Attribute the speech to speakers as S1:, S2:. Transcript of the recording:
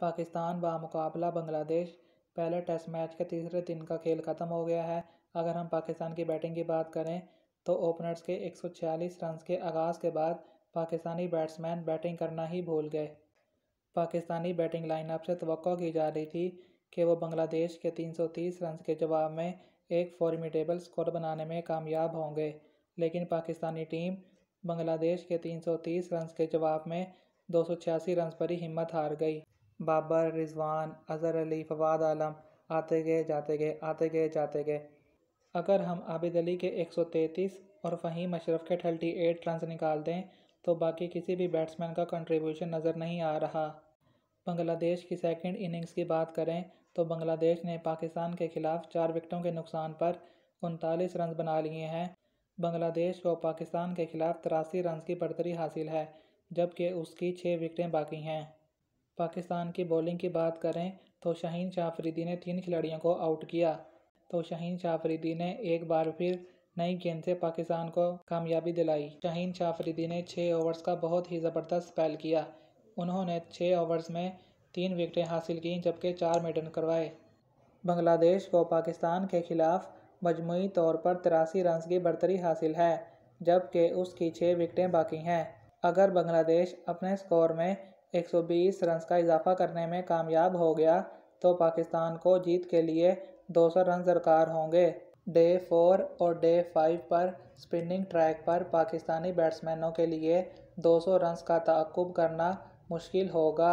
S1: पाकिस्तान बामुकाबला बांग्लादेश पहले test match के तीसरे दिन का खेल ख़त्म हो गया है अगर हम पाकिस्तान की बैटिंग की बात करें तो ओपनर्स के 146 रन के आगाज़ के बाद पाकिस्तानी बैट्समैन बैटिंग करना ही भूल गए पाकिस्तानी बैटिंग लाइनअप से तो की जा रही थी कि वो बांग्लादेश के 330 रन के जवाब में एक फॉर्मिटेबल स्कोर बनाने में कामयाब होंगे लेकिन पाकिस्तानी टीम बांग्लादेश के 330 रन के जवाब में दो रन पर ही हिम्मत हार गई बाबर रिजवान अज़हर अली फवाद आलम आते गए जाते गए आते गए जाते गए अगर हम आबिद अली के 133 और फ़हीम अशरफ के 38 रन निकाल दें तो बाकी किसी भी बैट्समैन का कंट्रीब्यूशन नज़र नहीं आ रहा बांग्लादेश की सेकंड इनिंग्स की बात करें तो बांग्लादेश ने पाकिस्तान के खिलाफ चार विकटों के नुकसान पर उनतालीस रन बना लिए हैं बांग्लादेश को पाकिस्तान के खिलाफ तिरासी रन की बढ़तरी हासिल है जबकि उसकी छः विकटें बाकी हैं पाकिस्तान की बॉलिंग की बात करें तो शाहीन शाहफरीदी ने तीन खिलाड़ियों को आउट किया तो शाहीन शाहफरीदी ने एक बार फिर नई गेंद से पाकिस्तान को कामयाबी दिलाई शाहीन शाहफरीदी ने छः ओवर्स का बहुत ही ज़बरदस्त स्पेल किया उन्होंने छः ओवर्स में तीन विकटें हासिल की जबकि चार मेडन करवाए बांग्लादेश को पाकिस्तान के खिलाफ मजमू तौर पर तिरासी रन की बढ़तरी हासिल है जबकि उसकी छः विकटें बाकी हैं अगर बांग्लादेश अपने स्कोर में 120 रन का इजाफा करने में कामयाब हो गया तो पाकिस्तान को जीत के लिए 200 रन दरकार होंगे डे फोर और डे फाइव पर स्पिनिंग ट्रैक पर पाकिस्तानी बैट्समैनों के लिए 200 रन्स का तकब करना मुश्किल होगा